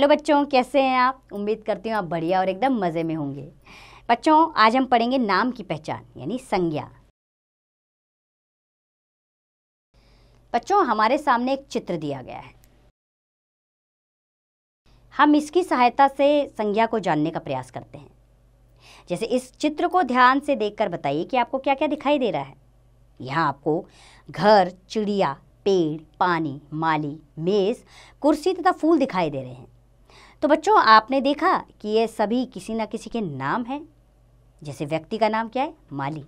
Hello बच्चों कैसे हैं आप उम्मीद करती हूँ आप बढ़िया और एकदम मज़े में होंगे बच्चों आज हम पढ़ेंगे नाम की पहचान यानी संज्ञा बच्चों हमारे सामने एक चित्र दिया गया है हम इसकी सहायता से संज्ञा को जानने का प्रयास करते हैं जैसे इस चित्र को ध्यान से देखकर बताइए कि आपको क्या क्या दिखाई दे रहा है यहाँ आपको घर चिड़िया पेड़ पानी माली मेज कुर्सी तथा फूल दिखाई दे रहे हैं तो बच्चों आपने देखा कि ये सभी किसी ना किसी के नाम हैं जैसे व्यक्ति का नाम क्या है माली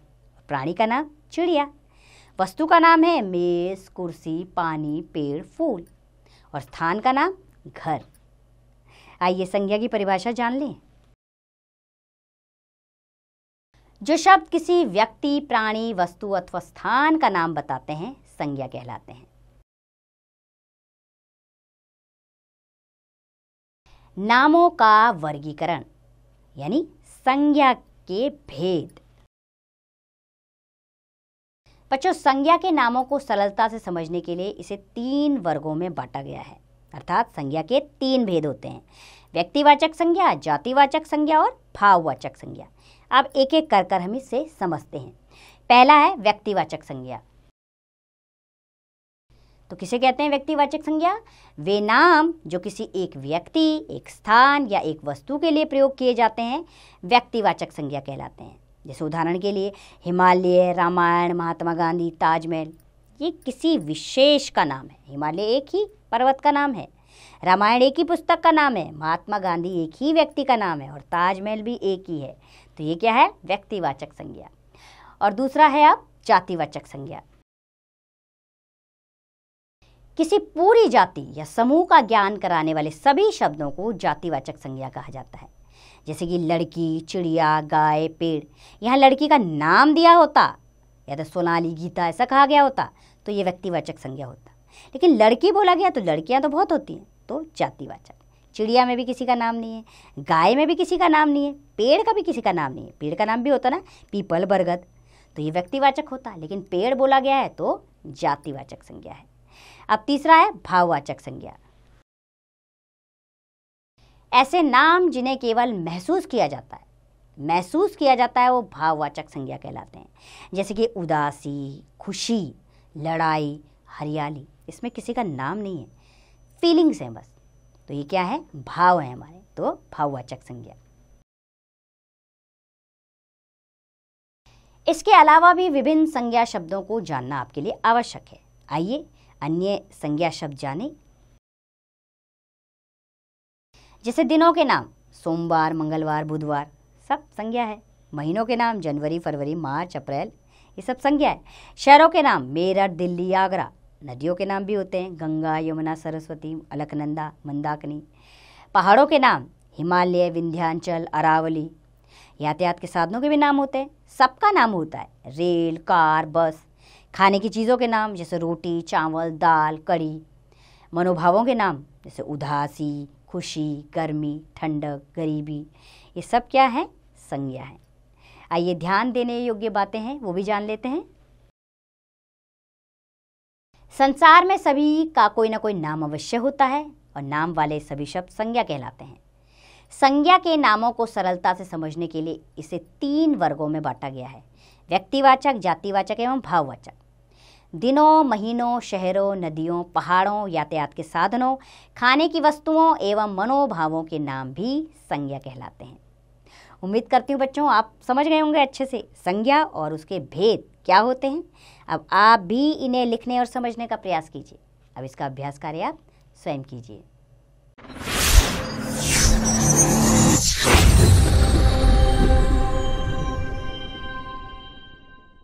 प्राणी का नाम चिड़िया वस्तु का नाम है मेज कुर्सी पानी पेड़ फूल और स्थान का नाम घर आइए संज्ञा की परिभाषा जान लें जो शब्द किसी व्यक्ति प्राणी वस्तु अथवा स्थान का नाम बताते हैं संज्ञा कहलाते हैं नामों का वर्गीकरण यानी संज्ञा के भेद बच्चों संज्ञा के नामों को सरलता से समझने के लिए इसे तीन वर्गों में बांटा गया है अर्थात संज्ञा के तीन भेद होते हैं व्यक्तिवाचक संज्ञा जातिवाचक संज्ञा और भाववाचक संज्ञा अब एक एक कर कर हम इसे समझते हैं पहला है व्यक्तिवाचक संज्ञा तो किसे कहते हैं व्यक्तिवाचक संज्ञा वे नाम जो किसी एक व्यक्ति एक स्थान या एक वस्तु के लिए प्रयोग किए जाते हैं व्यक्तिवाचक संज्ञा कहलाते हैं जैसे उदाहरण के लिए हिमालय रामायण महात्मा गांधी ताजमहल ये किसी विशेष का नाम है हिमालय एक ही पर्वत का नाम है रामायण एक ही पुस्तक का नाम है महात्मा गांधी एक ही व्यक्ति का नाम है और ताजमहल भी एक ही है तो ये क्या है व्यक्तिवाचक संज्ञा और दूसरा है अब जातिवाचक संज्ञा किसी पूरी जाति या समूह का ज्ञान कराने वाले सभी शब्दों को जातिवाचक संज्ञा कहा जाता है जैसे कि लड़की चिड़िया गाय पेड़ यहाँ लड़की का नाम दिया होता या तो सोनाली गीता ऐसा कहा गया होता तो ये व्यक्तिवाचक संज्ञा होता लेकिन लड़की बोला गया तो लड़कियाँ तो बहुत होती हैं तो जातिवाचक चिड़िया में भी किसी का नाम नहीं है गाय में भी किसी का नाम नहीं है पेड़ का भी किसी का नाम नहीं है पेड़ का नाम भी होता ना पीपल बरगद तो ये व्यक्तिवाचक होता लेकिन पेड़ बोला गया है तो जातिवाचक संज्ञा है अब तीसरा है भाववाचक संज्ञा ऐसे नाम जिन्हें केवल महसूस किया जाता है महसूस किया जाता है वो भाववाचक संज्ञा कहलाते हैं जैसे कि उदासी खुशी लड़ाई हरियाली इसमें किसी का नाम नहीं है फीलिंग्स हैं बस तो ये क्या है भाव है हमारे तो भाववाचक संज्ञा इसके अलावा भी विभिन्न संज्ञा शब्दों को जानना आपके लिए आवश्यक है आइए अन्य संज्ञा शब्द जाने जैसे दिनों के नाम सोमवार मंगलवार बुधवार सब संज्ञा है महीनों के नाम जनवरी फरवरी मार्च अप्रैल ये सब संज्ञा है शहरों के नाम मेरठ दिल्ली आगरा नदियों के नाम भी होते हैं गंगा यमुना सरस्वती अलकनंदा मंदाकिनी पहाड़ों के नाम हिमालय विंध्याचल अरावली यातायात के साधनों के भी नाम होते हैं सबका नाम होता है रेल कार बस खाने की चीज़ों के नाम जैसे रोटी चावल दाल कड़ी मनोभावों के नाम जैसे उदासी खुशी गर्मी ठंडक गरीबी ये सब क्या है संज्ञा है आइए ध्यान देने योग्य बातें हैं वो भी जान लेते हैं संसार में सभी का कोई ना कोई नाम अवश्य होता है और नाम वाले सभी शब्द संज्ञा कहलाते हैं संज्ञा के नामों को सरलता से समझने के लिए इसे तीन वर्गों में बांटा गया है व्यक्तिवाचक जातिवाचक एवं भाववाचक दिनों महीनों शहरों नदियों पहाड़ों यातायात के साधनों खाने की वस्तुओं एवं मनोभावों के नाम भी संज्ञा कहलाते हैं उम्मीद करती हूँ बच्चों आप समझ गए होंगे अच्छे से संज्ञा और उसके भेद क्या होते हैं अब आप भी इन्हें लिखने और समझने का प्रयास कीजिए अब इसका अभ्यास कार्य आप स्वयं कीजिए Thank you.